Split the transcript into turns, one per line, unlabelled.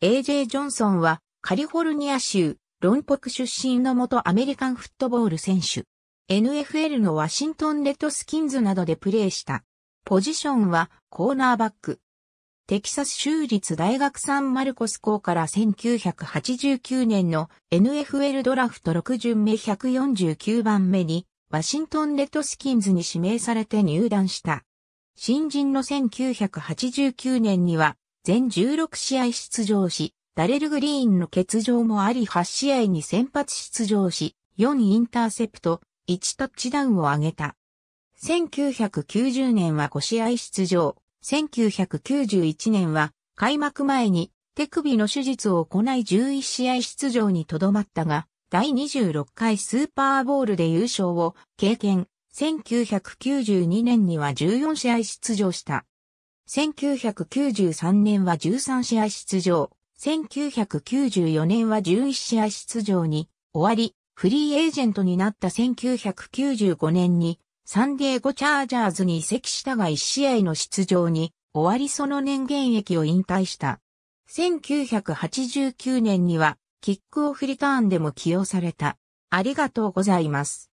AJ ジョンソンはカリフォルニア州ロンポク出身の元アメリカンフットボール選手。NFL のワシントンレッドスキンズなどでプレーした。ポジションはコーナーバック。テキサス州立大学サンマルコス校から1989年の NFL ドラフト6巡目149番目にワシントンレッドスキンズに指名されて入団した。新人の1989年には全16試合出場し、ダレル・グリーンの欠場もあり8試合に先発出場し、4インターセプト、1タッチダウンを挙げた。1990年は5試合出場。1991年は開幕前に手首の手術を行い11試合出場にとどまったが、第26回スーパーボールで優勝を経験。1992年には14試合出場した。1993年は13試合出場、1994年は11試合出場に終わり、フリーエージェントになった1995年にサンディエゴチャージャーズに移籍したが1試合の出場に終わりその年現役を引退した。1989年にはキックオフリターンでも起用された。ありがとうございます。